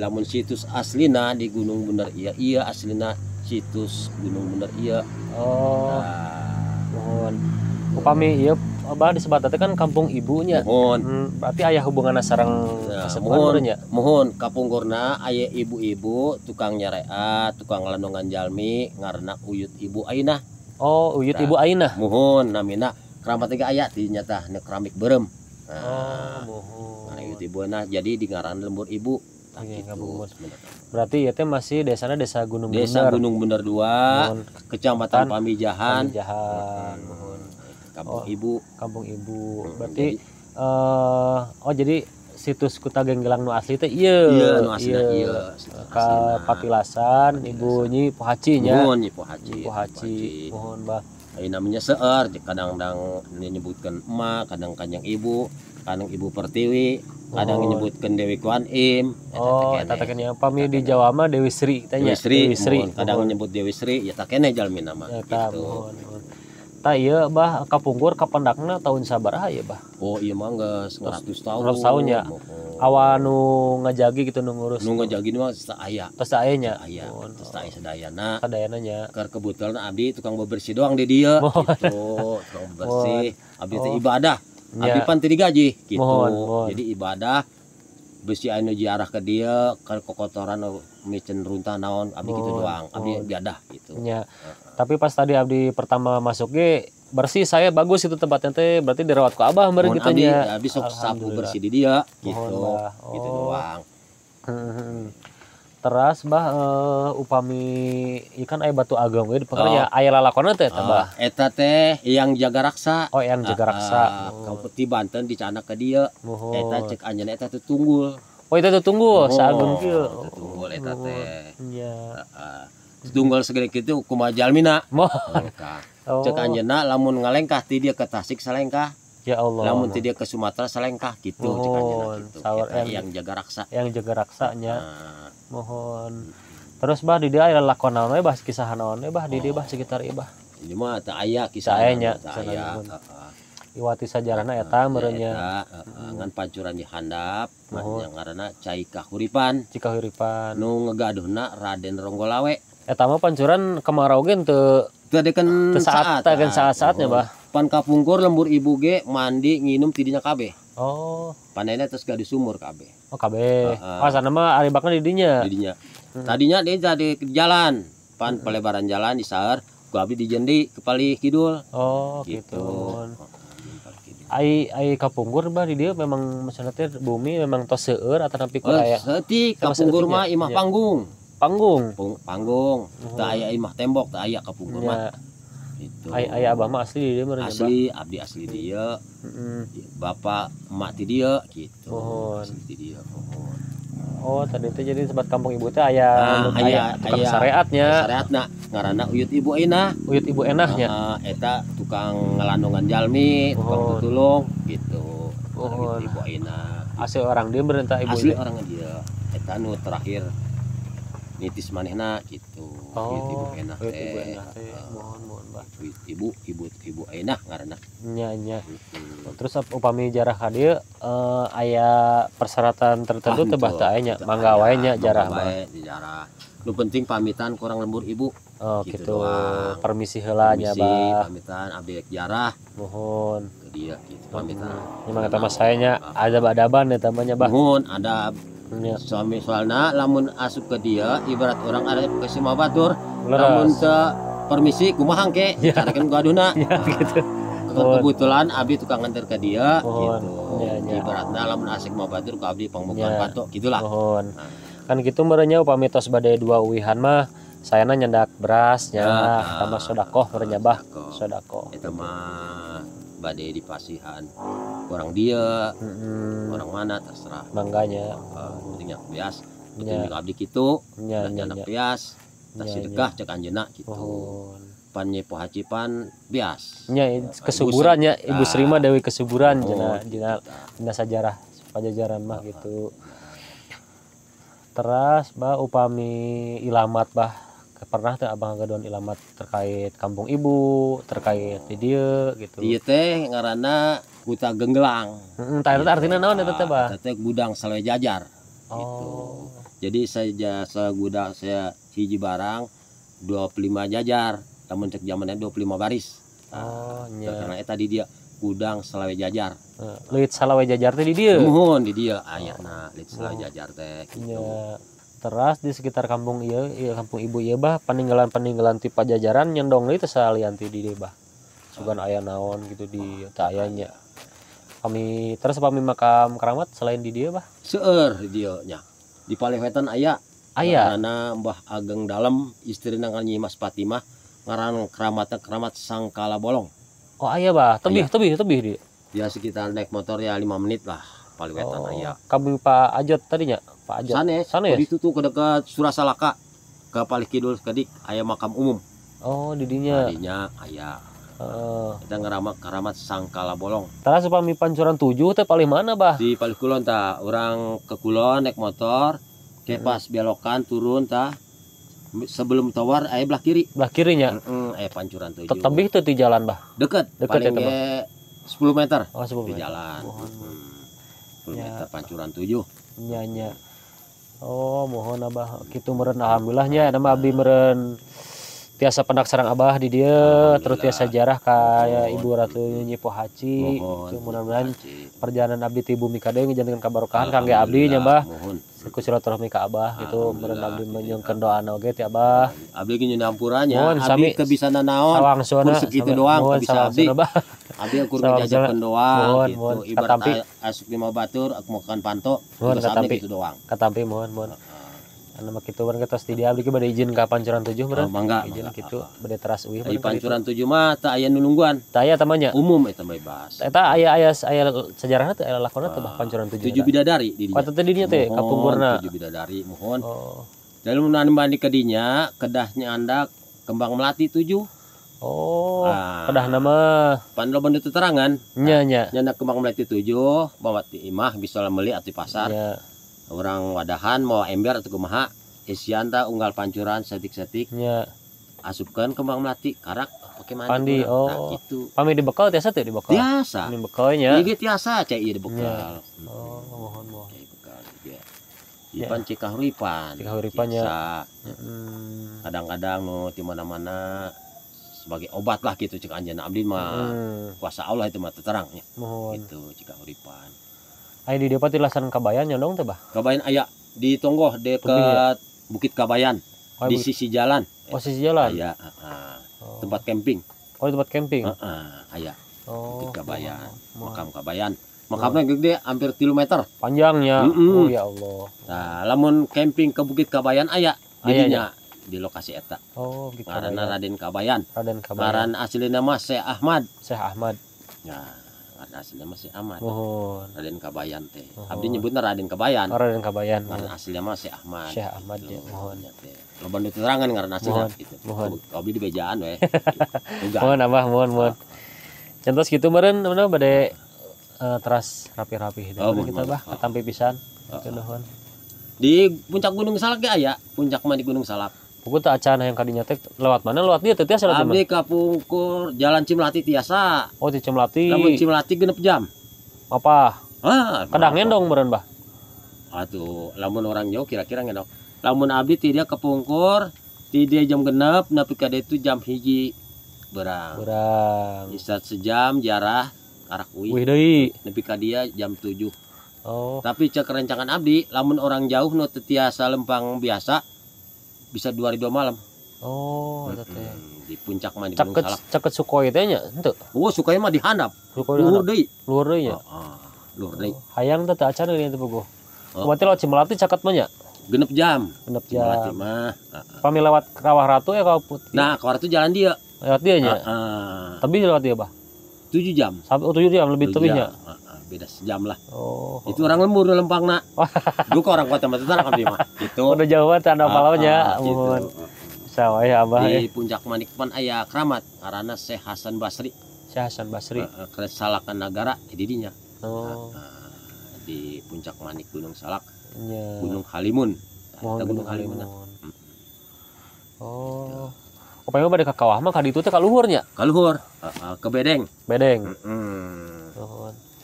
lamun situs aslina di Gunung Bener iya iya aslina situs Gunung Bener iya oh nah. mohon nah. upami iya bah di tadi kan kampung ibunya mohon hmm, berarti ayah hubungan sarang nah, mohon kampung gorna ayah ibu-ibu tukang nyarea tukang landongan jalmi ngarna uyut ibu aina oh uyut nah, ibu aina mohon namina keramat tiga ternyata dinyata keramik berem nah, oh mohon nah, ibu nah jadi di ngaran lembur ibu Nah, gitu. Ngabungut. Berarti ya teh masih desanya desa Gunung Desa Bener. Gunung Bener 2, Kecamatan Pamijahan. Pamijahan. Kampung oh, Ibu. Kampung Ibu. Berarti jadi, uh, oh jadi situs Kuta Genggelang nu asli teh iya iya nu asli iya, iya. ka Patilasan ibu nyi Pohaci nya mohon nyi Pohaci Pohaci mohon bah Ini namanya seer kadang-kadang menyebutkan emak kadang kadang ibu kadang Ibu Pertiwi kadang oh. menyebutkan Dewi Kwan Im ya, oh ya, tatakene apa mi di Jawa mah Dewi Sri tanya Dewi Sri, Dewi Sri. Mohon. kadang menyebut Dewi Sri ya takene jalmi nama ya, gitu tak iya bah kapungkur kapendakna tahun sabar ya bah oh iya mah nggak seratus tahun seratus tahun ya oh. nu ngajagi gitu nu ngurus nu ngajagi mah seaya terus seayanya seaya oh, terus ayah sedayana sedayananya ker kebetulan abdi tukang bebersih doang di dia oh. gitu tukang bebersih oh. abdi itu ibadah ya. Apipan tadi gaji gitu. Mohon, mohon. Jadi ibadah besi anu jiarah ke dia kan kokotoran micen runtah naon abdi gitu doang abdi biadah gitu ya. Uh-huh. tapi pas tadi abdi pertama masuk ge bersih saya bagus itu tempatnya teh berarti dirawat ke abah mereka gitu abdi, ya abdi sok sapu bersih di dia gitu, gitu oh. gitu doang hmm, hmm, hmm teras bah uh, eh, upami ikan ya aya batu ageng we pekerja oh. Ya, aya lalakonna teh eta oh. bah uh, eta teh yang jaga raksa oh yang jaga ah, raksa uh, uh, oh. peti Banten dicana ke dia oh. eta cek anjeun eta teh tunggu oh eta teh tunggul oh. saageng kieu oh. tunggul eta teh iya heeh ah, tunggul segede kitu kumaha jalmina oh. cek anjena lamun ngalengkah ti dia ke Tasik salengkah ya Allah lamun nah. dia ke Sumatera selengkah gitu mohon gitu. sahur yang, yang jaga raksa yang jaga raksanya nah. mohon terus bah di dia ada lakon naon bah eh, kisah naon bah di dia bah oh. sekitar ibah eh, ini mah tak ayah kisah ayahnya iwati sajarana eta merenya hmm. ngan pancuran di handap oh. yang karena cai kahuripan cikahuripan nu ngegaduhna Raden Ronggolawe eta mah pancuran kemarau ge teu Gadekan saat, saat kan saat-saatnya, oh. Bah. Pan kapungkur lembur ibu ge mandi nginum tidinya KB. Oh. Panennya terus gak di sumur KB. Oh KB. Uh, uh. Oh sana mah aribakna didinya. Didinya. Hmm. Tadinya dia jadi jalan. Pan hmm. pelebaran jalan di sahar, gua abdi dijendi kepali kidul. Oh gitu. gitu. Ai ai kapungkur bah di dia memang maksudnya bumi memang tos seueur atau nepi ku aya. Kapungkur mah imah iya. panggung panggung Pung, panggung uh oh. -huh. ayah imah tembok tak ayah kapungkur yeah. Iya. itu ayah abah mah asli dia merenya asli abdi asli dia iya, bapak emak ti dia gitu asli ti dia oh tadi itu jadi sempat kampung ibu teh ayah nah, ayah tukang ayah, syariatnya syariat nak ngarana uyut ibu enak, uyut ibu enahnya nah, eta tukang ngelandongan jalmi tukang tutulung gitu Oh, ibu ena asli orang dia berentah ibu asli orang dia eta nu terakhir nitis manehna gitu oh, ibu enak oh, teh ibu uh, mohon mohon bah ibu ibu ibu enak karena nya nya terus upami jarah hadir, uh, eh, ayah persyaratan tertentu tuh teh bah teu aya mangga wae jarah penting pamitan kurang lembur ibu oh gitu, gitu permisi helanya bah pamitan abdi jarak. mohon dia gitu pamitan ini memang kata mas saya nya ada badaban ya tamanya bah mohon Ada ya. suami soalnya lamun asup ke dia ibarat orang ada ke semua batur lamun ke permisi kumahang ke ya. carakan gaduna ya, gitu. kebetulan Abi tukang nganter ke dia oh. gitu ya, ya. ibaratnya lamun asik mau batur ke Abi pangmukaan ya. patok gitulah oh. nah. kan gitu merenya pamitos badai dua uihan mah sayana nyendak beras ya, nah, ya, sama ah, sodakoh merenyabah sodakoh itu mah badai di pasihan orang dia hmm. orang mana terserah mangganya uh, bias penting ya. abdi gitu ya, ya, ya. bias tak sedekah cek anjena gitu oh. panye pohacipan bias nya kesuburan ya ibu serima Dewi kesuburan oh, jena gitu jena sejarah pajajaran mah gitu teras bah upami ilamat bah pernah tuh abang gaduan ilamat terkait kampung ibu terkait di dia gitu iya teh karena buta genggelang hmm, gitu. artinya naon itu teh bah teh gudang selai jajar oh. gitu jadi saya jasa gudang saya hiji barang 25 jajar namun cek zamannya 25 baris lima oh, iya. karena itu tadi dia gudang selawe jajar uh, eh, selawe jajar teh di dia mohon di dia ayah nah lihat selawe nah. jajar teh gitu. Iya teras di sekitar kampung iya iya kampung ibu iya bah peninggalan peninggalan ti pajajaran nyendong itu saya ti di bah sugan ayah naon gitu di oh, tayanya kami terus kami makam keramat selain di dia bah seer dia nya di paling wetan ayah ayah karena mbah ageng dalam istri nangkal nyimas Fatimah ngaran keramatnya keramat sangkala bolong oh ayah bah tebih ayah. tebih tebih dia ya sekitar naik motor ya lima menit lah wetan oh, ayah kami pak ajot tadinya Pak Aja. Sana, ya? sana ya. Itu tuh ke dekat Surasalaka ke Palih Kidul kedik ayah makam umum. Oh, didinya. Didinya ayah. Oh. Uh. Kita ngeramat karamat sangkala bolong. Tara supami pancuran tujuh teh paling mana bah? Di paling kulon ta, orang ke kulon naik motor, hmm. ke pas belokan turun ta, sebelum tower ayah belah kiri. Belah kirinya. Mm -mm, pancuran tujuh. Tetebih tuh di jalan bah. Deket. Deket ya, paling ya, 10 meter. Oh, 10 meter. Di jalan. Oh. Hmm. ya. meter pancuran tujuh. Nyanya. Oh mohon Abah gitu meren Alhamdulillahnya nama Abdi meren tiasa pendaksaran Abah di dia terus tiasa jarah kayak Ibu Ratu Nyi Pohaci mudah-mudahan perjalanan Abdi ti bumi kade kabar kabarokahan kangge Abdi nya Abah ku silaturahmi ka Abah gitu meureun Abdi iya, menyungkeun iya. doana ti Abah Abdi geus nyunampuranya Abdi teu bisa nanaon sawang suana segitu doang teu bisa Abdi Abi aku kudu diajakeun doang mohon, gitu. Mohon. Ibarat katampi. asuk di batur aku makan panto mohon, terus abdi gitu doang. Katampi mohon mohon. Anu mah kitu kan kita di abdi ge bade izin ka pancuran 7 Oh, Mangga izin kitu bade teras uih. Di pancuran 7 gitu. mah teu aya nungguan. Teu aya tamanya. Umum eta bebas. Eta aya aya aya sejarahna teu aya lakonana teh bah ah, pancuran 7. 7 bidadari di dinya. Kata teh di dinya teh kapungkurna. 7 bidadari mohon. Oh. Dalam menanam bandi kedinya, kedahnya anda kembang melati tujuh. Oh, ah, nama. pandu pandu bentuk terangan. Nya ah, nya. Nah, nak kembang melati tujuh, bawa imah bisa meli atau pasar. Nya. Orang wadahan mau ember atau kumaha. Isian tak unggal pancuran setik-setik. Nya. Asupkan kembang melati karak pakai mana? Pandi. Kurang. Oh. Nah, itu. Pami di bekal tiasa tuh di bekal. Tiasa. Di bekalnya. Iya tiasa cai di bekal. Nya. Hmm. Oh, mohon mohon. Cai bekal juga. Iya. Ipan cikahuripan. Cikahuripannya. Kadang-kadang no, di mana-mana sebagai obat lah gitu cek anjana abdi mah hmm. kuasa Allah itu mah terangnya mohon itu cek uripan ayo di depan tilasan kabayan ya dong teh bah kabayan aya di tonggoh dekat ya. Bukit Kabayan oh, di sisi jalan oh sisi jalan ayah uh, uh, oh. tempat camping oh tempat camping uh, uh, aya oh, Bukit Kabayan mohon. makam Kabayan makamnya oh. gede hampir kilometer panjangnya mm -mm. oh ya Allah nah lamun camping ke Bukit Kabayan aya ayah di lokasi eta oh gitu karena oh, iya. Raden Kabayan Raden Kabayan Karena aslinya nama Syekh Ahmad Syekh Ahmad ya karena aslinya nama Syekh Ahmad oh. Raden Kabayan teh oh. abdi nyebutnya Raden Kabayan oh, Raden Kabayan ya. ngaran aslinya nama Syekh Ahmad Syekh Ahmad ya. gitu. ya mohon ya teh loba nu terangan asli aslinya gitu mohon abdi di bejaan we mohon abah mohon mohon Contoh ah. gitu meren mana bade uh, teras rapi-rapi oh, mohon, kita bah oh. tampi pisan oh, di puncak gunung salak ya ya puncak mana di gunung salak Pukul tak acara yang kadinya teh lewat mana? Lewat dia tetiasa lah. Abdi ke Jalan Cimlati tiasa. Oh, di Cimlati. Namun Cimlati genep jam. Apa? Ah, kadang ngendong beren Bah. Atuh, lamun orang jauh kira-kira ngendong. Lamun abdi tidak ke tidak jam genep, napi kade itu jam hiji berang. Berang. Istirahat sejam jarah arah kui. Wih deui. Tapi dia jam tujuh. Oh. Tapi cek rencangan abdi, lamun orang jauh nu no, tetiasa lempang biasa, bisa dua ribu dua malam oh hmm. -hmm. di puncak mah di caket, caket Sukhoi teh nya henteu oh Sukhoi mah dihandap Hanap. luhur deui luhur deui nya heeh oh, oh, luhur deui oh, hayang teh acan nih teh bogoh oh. berarti lewat Cimelati caket mah genep jam genep jam Cimelati mah ah, ah. pami lewat Kawah Ratu ya Kawah Putih nah Kawah Ratu jalan dia lewat dia nya heeh ah, tapi lewat dia bah tujuh jam sampai oh, tujuh jam lebih lebihnya beda sejam lah. Oh. Itu orang lembur lempang nak. Gue ke orang kota mata Mataram kan mah. Itu. Udah jauh banget tanda palaunya. Ah, ah, gitu. Sawah ya abah. Di ya. puncak Manikpan ayah keramat. Karena Syekh Hasan Basri. Syekh Hasan Basri. Uh, eh, eh, Kesalakan negara didinya. Oh. Ah, ah, di puncak Manik Gunung Salak. Yeah. Gunung Halimun. Oh, Gunung, Gunung Halimun. Halimun. Hmm. Oh. Upaya pada kakak Wahma mah itu teh kaluhurnya. Kaluhur, ke bedeng. Bedeng. Mm -mm.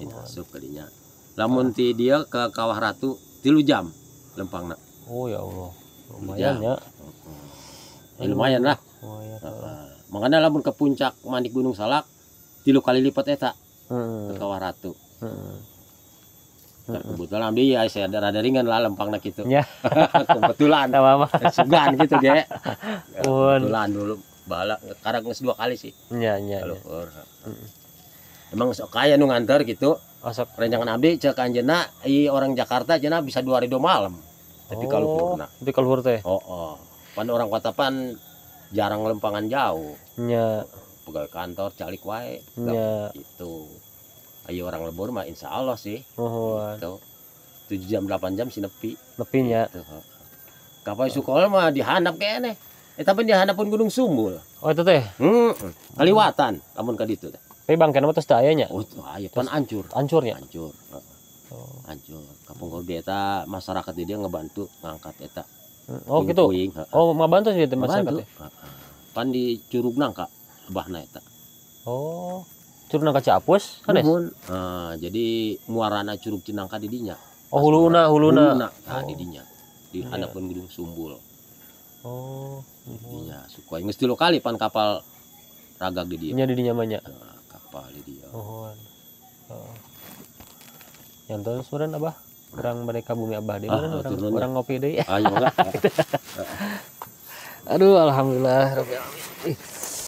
Iya, masuk asup kalinya lamun ti dia ke kawah ratu tilu jam lempang nak oh ya Allah lumayan ya, ya lumayan lah lumayan, oh, makanya lamun ke puncak manik gunung salak tilu kali lipat eta hmm. ke kawah ratu hmm. Nah, kebetulan ambil ya saya ada rada ringan lah lempang nak gitu ya. kebetulan apa apa eh, sugan gitu dia ya, kebetulan dulu balak karang dua kali sih Iya, iya. Kalau ya emang sok kaya nu nganter gitu Asap. Oh, rencana nabi cek anjena i orang Jakarta jena bisa dua hari dua malam tapi oh, kalau purna tapi kalau purna oh, oh. pan orang kota pan jarang lempangan jauh Ya. pegawai kantor calik wae Ya. itu ayo orang lebur mah insya Allah sih oh, itu tujuh jam delapan jam sih nepi nepi ya. gitu. kapal oh. sukol mah dihanap kayaknya Eh tapi dihanap pun Gunung Sumbul. Oh itu teh. Hmm. Kaliwatan, namun kaditu teh tapi bang, kenapa terus dayanya oh aya pan hancur hancurnya hancur oh. hancur kampung kalau dia masyarakat dia ngebantu ngangkat eta oh Ping gitu puing. oh bantu sih masyarakat pan ya? di curug nangka bahna eta oh curug nangka Cihapus kan uh, jadi muarana curug Cinangka didinya oh huluna huluna huluna nah, oh. didinya di yeah. hadapan gedung Sumbul Oh. Didinya Suka aing geus kali pan kapal ragak di dia. Nya di dinya banyak. Nah pali dia ya. mohon oh. yang tahu suran abah kurang mereka bumi abah deh ah, kan orang, orang ngopi deh ah, ayo iya, aduh alhamdulillah